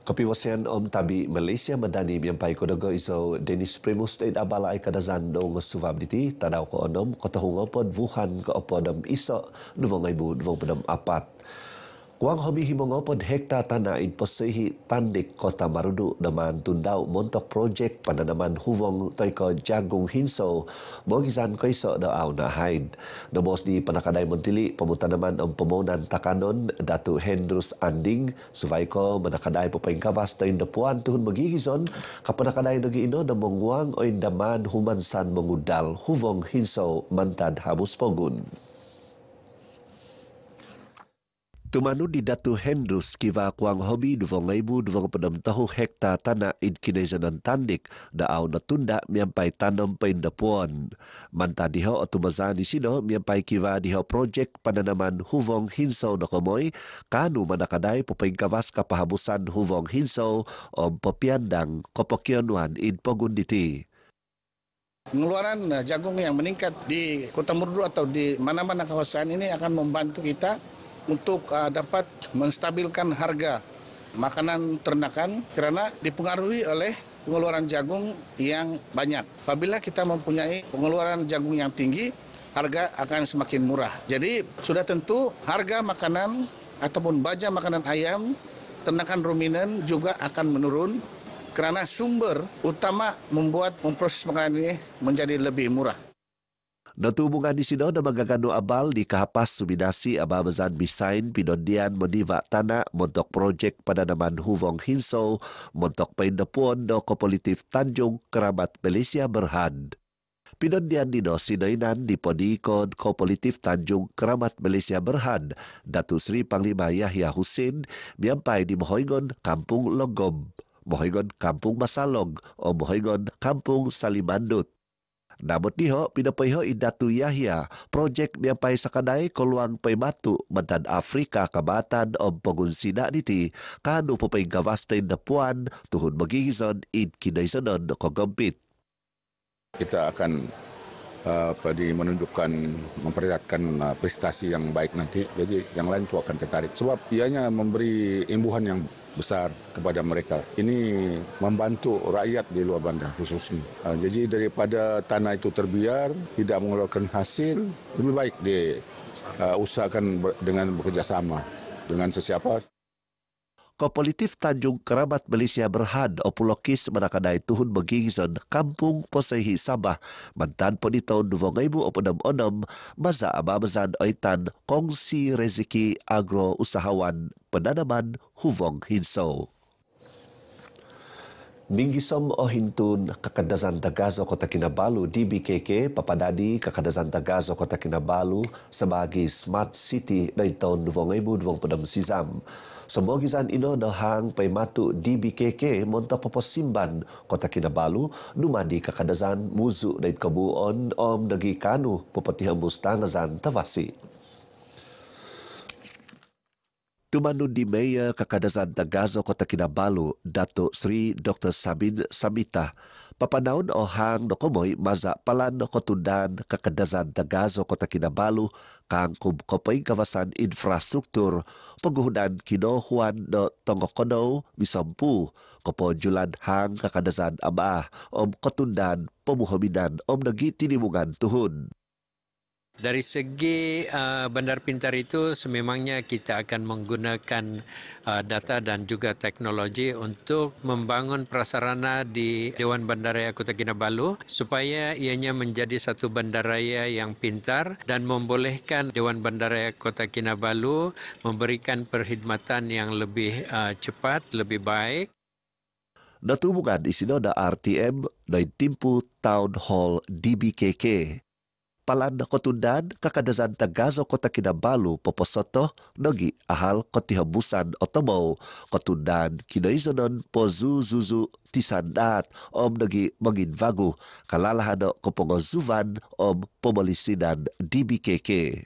Kopi wasian om tabi Malaysia medani yang pai kodogo iso Dennis Primus State abala ai kada zando ngesuwab diti tadau ko onom ko tahu ngopod Wuhan ko opodom iso nuwangai bu nuwang apat. Kuang hobi himongopod hekta tanaid posihi pandik kota Marudu naman tundau montok project pananaman huvong toiko jagung hinso bogisan koiso daaw na haid. Nabos di panakaday montili pamutanaman ang pamunan takanon datu Hendrus Anding subay ko manakaday papayingkabas tayo dapuan tuhon magigison kapanakaday ino da mongwang o indaman humansan mengudal huvong hinso mantad habus pogun. Tumano di Datu Hendrus kiva kuang hobi dua duvong ibu duvong pedem tahu hekta tanah Indonesia kinesan dan tandik da au natunda mampai tanam pain depuan. Manta diho otu mazani sino miampai kiva diho projek pananaman huvong hinsau na komoi kanu manakadai pupeng kawas kapahabusan huvong hinsau om popiandang kopokionuan in pogunditi. Pengeluaran eh, jagung yang meningkat di Kota Murdu atau di mana-mana kawasan ini akan membantu kita untuk uh, dapat menstabilkan harga makanan ternakan karena dipengaruhi oleh pengeluaran jagung yang banyak. Apabila kita mempunyai pengeluaran jagung yang tinggi, harga akan semakin murah. Jadi sudah tentu harga makanan ataupun baja makanan ayam ternakan ruminan juga akan menurun karena sumber utama membuat memproses makanan ini menjadi lebih murah. Datu hubungan di sini dan mengagano abal di kahapas suminasi ababazan bisain pinondian meniva tanah montok projek pada naman huvong hinso montok pindepuan do kopolitif tanjung keramat Malaysia berhad. Pinondian di no sinainan di podikon kopolitif tanjung keramat Malaysia berhad Datu Sri Panglima Yahya Husin biampai di Mohoingon Kampung Logob, Mohoingon Kampung Masalong, o oh Mohoingon Kampung Salimandut. Namun diho pida paiho idatu Yahya, projek dia pai sakadai keluang pai batu mentan Afrika ke kabatan om pengunsina niti, kanu pupai gawastain depuan tuhun magigizon id kinaisanon kogempit. Kita akan eh, apa di menunjukkan memperlihatkan eh, prestasi yang baik nanti jadi yang lain tu akan tertarik sebab ianya memberi imbuhan yang besar kepada mereka. Ini membantu rakyat di luar bandar khususnya. Ha, jadi daripada tanah itu terbiar, tidak mengeluarkan hasil, lebih baik diusahakan ha, dengan bekerjasama dengan sesiapa. Kopolitif Tanjung Kerabat Malaysia Berhad Opulokis Manakadai Tuhun Begingson Kampung Posehi Sabah Mantan Ponito Nuvongaibu Opunam Onom Maza Amamzan Oitan Kongsi Rezeki Agro Usahawan pendadaman Huvong Hinso. Minggisom o hintun kakadazan tagazo kota Kinabalu di BKK papadadi kakadazan tagazo kota Kinabalu sebagai smart city na itong nuvong ibu nuvong padam sizam. Semogisan ino dohang paimatu di BKK montok poposimban kota Kinabalu di kakadazan muzu na itkabuon om kanu popatihang mustangazan tawasi. tawasi. Tumanun di Mayor Kakadazan Tagazo Kota Kinabalu, Dato Sri Dr. Sabin Samita, papanaun ohang no komoy maza palan no kotundan Kakadazan Tagazo Kota Kinabalu, kangkum kopeng kawasan infrastruktur, penggunaan kinohuan no tongokono wisompu, kopo julan hang Kakadazan Abah, om kotundan pemuhaminan om negi tinimungan tuhun. Dari segi uh, bandar pintar itu sememangnya kita akan menggunakan uh, data dan juga teknologi untuk membangun prasarana di Dewan Bandaraya Kota Kinabalu supaya ianya menjadi satu bandaraya yang pintar dan membolehkan Dewan Bandaraya Kota Kinabalu memberikan perkhidmatan yang lebih uh, cepat, lebih baik. Datu bukan isinya RTM dari timpu Town Hall DBKK palad ko tundad kakadazan tagazo ko takinabalo poposoto nagi ahal kotihabusan tihabusan o tabaw ko tundad kinoizonon po zuzuzu tisandat om nagi manginvago kalalahano ko pongozuvan om pomalisinan DBKK.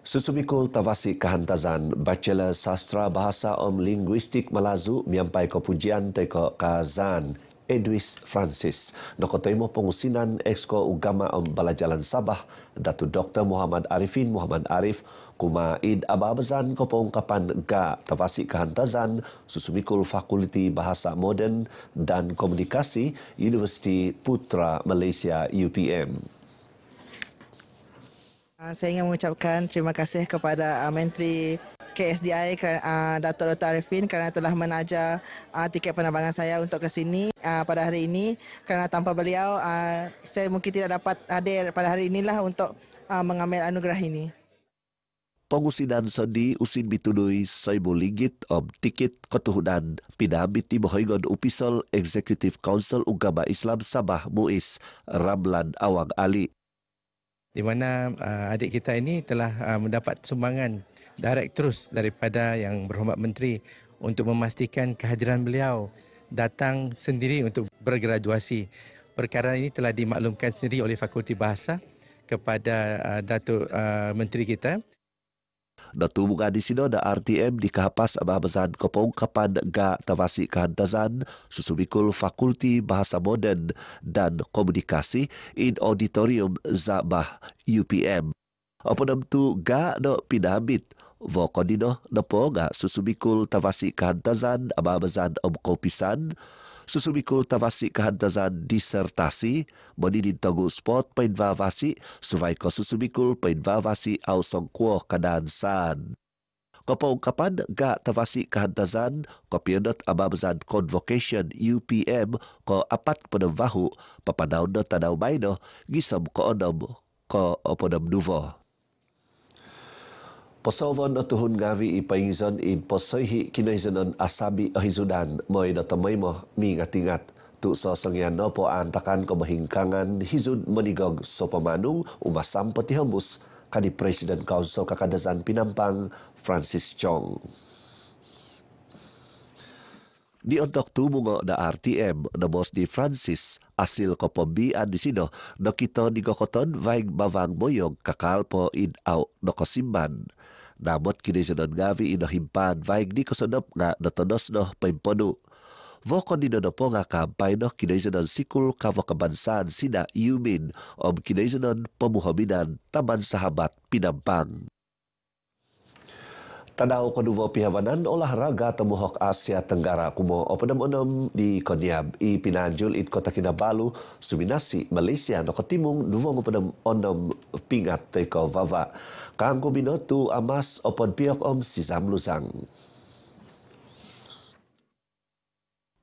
Susumikul tawasi kahantazan Bachelor Sastra Bahasa Om Linguistik Malazu miampai kopujian pujian teko kazan Edwis Francis. Nakotoy mo pengusinan Exco Ugama ang Balajalan Sabah, Datu Dr. Muhammad Arifin Muhammad Arif, Kumaid Ababazan ko pong kapan ga tapasik kahantazan susumikul Fakulti Bahasa Modern dan Komunikasi Universiti Putra Malaysia UPM. Ah, saya ingin mengucapkan terima kasih kepada ah, Menteri KSDI uh, ah, Dato' Dr. Arifin kerana telah menaja uh, ah, tiket penerbangan saya untuk ke sini uh, pada hari ini kerana tanpa beliau uh, saya mungkin tidak dapat hadir pada hari inilah untuk uh, mengambil anugerah ini. Pengusi dan sedi usin bitului saibu ligit ob tiket ketuhunan pinamit di Mohoigon Upisol Executive Council Ugama Islam Sabah Muiz Ramlan Awang Ali di mana uh, adik kita ini telah uh, mendapat sumbangan direct terus daripada yang berhormat menteri untuk memastikan kehadiran beliau datang sendiri untuk bergraduasi. Perkara ini telah dimaklumkan sendiri oleh Fakulti Bahasa kepada uh, Datuk uh, Menteri kita. Datu muka di sini ada RTM di kehapas abah bezan kopong kapan ga tawasi kehantazan susubikul fakulti bahasa moden dan komunikasi in auditorium zabah UPM. Apa nam tu ga no pinamit vo kondino nepo ga susubikul tawasi kehantazan abah bezan om kopisan. susubikul tavasi kahadtasan disertasi, di togu spot paidvavasi, suvay ko susumikul paidvavasi au songkuo kadansan. Kapaungkapan ga tavasi kahantasan ko piodot ababzan convocation UPM ko apat panambahu papanaw no tanaw may no ko onom ko oponam nuvo. Posovon o tuhun ngavi ipaingzon in posoihi kinaizonon asabi o hizudan moy na tamay mo mingat Tu so sangyan no po antakan ko bahingkangan hizud manigog so pamanung umasam patihambus kadi President Council Kakadazan Pinampang Francis Chong. Di antok tumugo da RTM da boss di Francis asil ko pobi adisido no kito ni kokoton vaig bavang boyog kakalpo in au no kosimban. Namot kini sa gavi himpan vaig di kosanop nga natonos no paimponu voko ni po nga kampay no kinaisanon sikul kawakabansan sina yumin o kinaisanon pamuhaminan taman sa habat pinampang. Tandau kedua pihavanan olahraga temuhok Asia Tenggara kumo opadam onom di Konyab i Pinanjul i Kota Kinabalu Suminasi Malaysia no ketimung dua opadam onom pingat teko vava kangku binotu amas opad biok om si Zamluzang.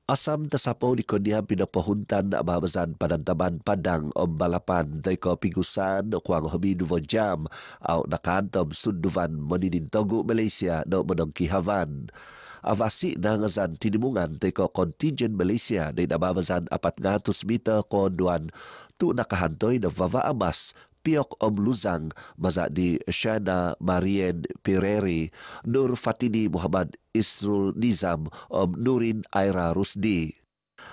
Asam tersapau di kodiam pina pahuntan mahabazan padantaman padang om balapan daiko pingusan kuang hobi dua jam nak nakantom sunduvan meninin togu Malaysia no menongki havan. Avasi na ngazan tinimungan daiko kontingen Malaysia dari nama bazan 400 meter kau konduan tu nakahantoy na vava amas Piok Om Luzang, Baza di Shada Marien Pireri, Nur Fatini Muhammad Isrul Nizam, Om Nurin Aira Rusdi.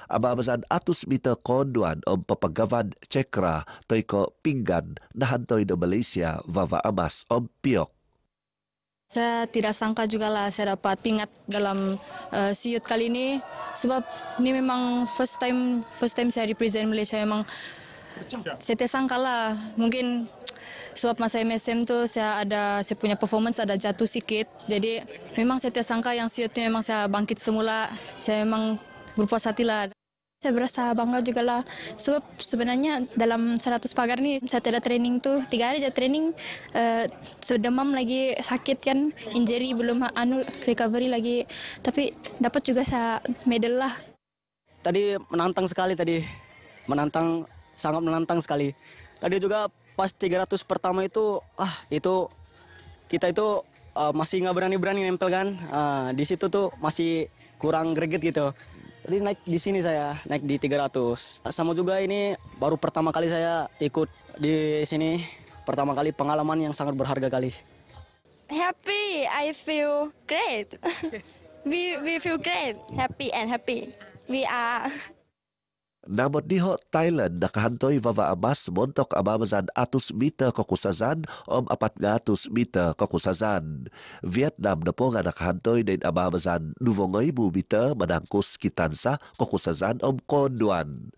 Aba amasan atus mita konduan om papagavan cekra toiko pinggan nahantoy do Malaysia vava amas om piok. Saya tidak sangka juga lah saya dapat pingat dalam uh, siut kali ini sebab ini memang first time first time saya represent Malaysia memang Saya sangka lah, Mungkin sebab masa MSM tuh saya ada saya punya performance ada jatuh sikit. Jadi memang saya sangka yang siutnya memang saya bangkit semula. Saya memang berpuas hati lah. Saya berasa bangga juga lah, sebab sebenarnya dalam 100 pagar nih saya tidak training tuh, tiga hari aja training, eh, sedemam lagi sakit kan, injury belum anu recovery lagi, tapi dapat juga saya medal lah. Tadi menantang sekali tadi, menantang sangat menantang sekali. Tadi juga pas 300 pertama itu ah itu kita itu uh, masih nggak berani-berani nempel kan. Uh, di situ tuh masih kurang greget gitu. Jadi naik di sini saya naik di 300. Sama juga ini baru pertama kali saya ikut di sini. Pertama kali pengalaman yang sangat berharga kali. Happy, I feel great. we we feel great, happy and happy. We are Namod niho Thailand nakahantoy mamaabas montok amamazan atus meter kokusazan om apat ngatus meter kokusazan. Vietnam na po nga nakahantoy din amamazan nuvongoy mu meter manangkus kitansa kokusazan om konduan.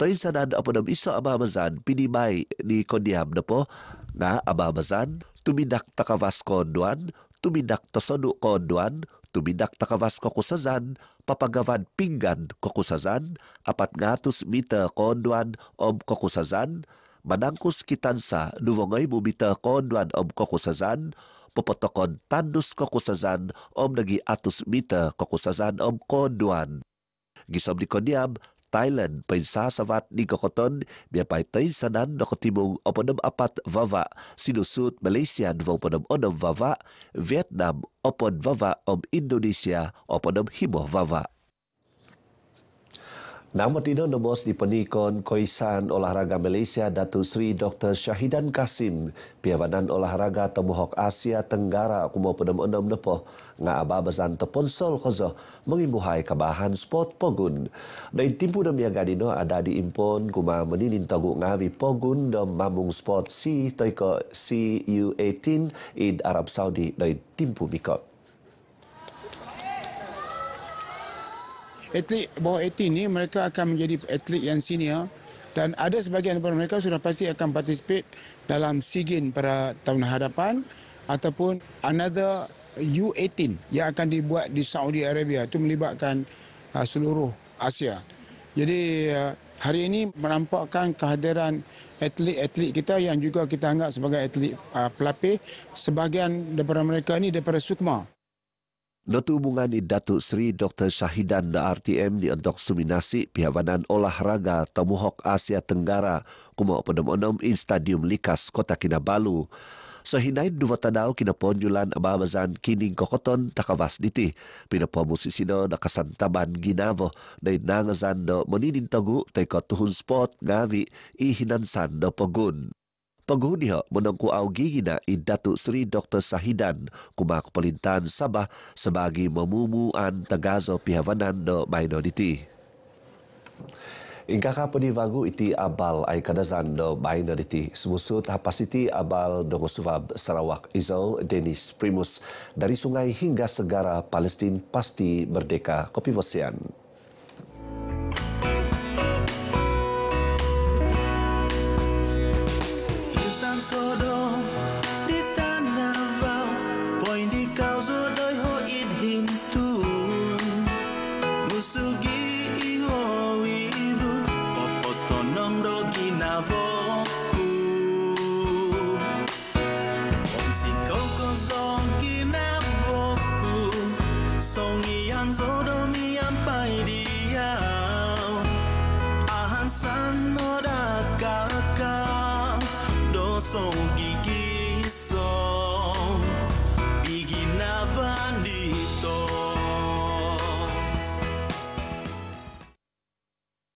Toyin sa nan apunam iso amamazan pinimay ni kondiham na po na amamazan tuminak takavas konduan, tuminak tasonu konduan, tuminak takavas kakusazan, papagavad pinggan kokusazan, apat ngatus mita konduan om kokusazan, manangkus kitansa nuvongoy mo mita konduan om kokusazan, popotokon tandus kokusazan om nagi atus mita kokusazan om konduan. Gisom ni Konyam, Thailand pay sasavat ni kokoton biya pay tay sanan na kotibong oponam apat vava, sinusut Malaysia oponam onam vava, Vietnam opon vava om Indonesia oponam himo vava. Nama Dino Nomos dipenikon Koisan Olahraga Malaysia Datu Sri Dr. Syahidan Kasim Piawanan Olahraga Tomohok Asia Tenggara Kumo Penem Enam Nepo Nga Aba Besan Tepon Sol Kozo Mengimbuhai Kabahan sport Pogun Dan Timpu Dem Yaga Dino Ada di Impon Kuma Meninin Togu Ngawi Pogun Dom Mamung sport Si Toiko CU18 Id Arab Saudi Dan Timpu Mikot atlet bawah 18 ini mereka akan menjadi atlet yang senior dan ada sebahagian daripada mereka sudah pasti akan participate dalam SEA Games pada tahun hadapan ataupun another U18 yang akan dibuat di Saudi Arabia itu melibatkan uh, seluruh Asia. Jadi uh, hari ini menampakkan kehadiran atlet-atlet kita yang juga kita anggap sebagai atlet uh, pelapis sebahagian daripada mereka ini daripada Sukma. Notu Bungani Datuk Seri Dr. Syahidan RTM di untuk suminasi pihak badan olahraga Tomohok Asia Tenggara kumau pedemonom in Stadium Likas Kota Kinabalu. Sehinai so, dua tadau kina ponjulan ababazan kini kokoton takawas diti. Pina pomusisi do da kasantaban ginavo dai nangazan do meninin teko tuhun spot ngawi ihinansan do pogun. Penghunia menunggu au gigi na i Datuk Seri Dr. Sahidan kuma kepelintahan Sabah sebagai memumuan tegazo pihavanan do minoriti. Ingka ka puni wagu iti abal ai kadazan do minoriti. Semusu tah pasiti abal do suwab Sarawak Izau Dennis Primus dari sungai hingga segara Palestin pasti berdeka. Kopi Vosian. 所有。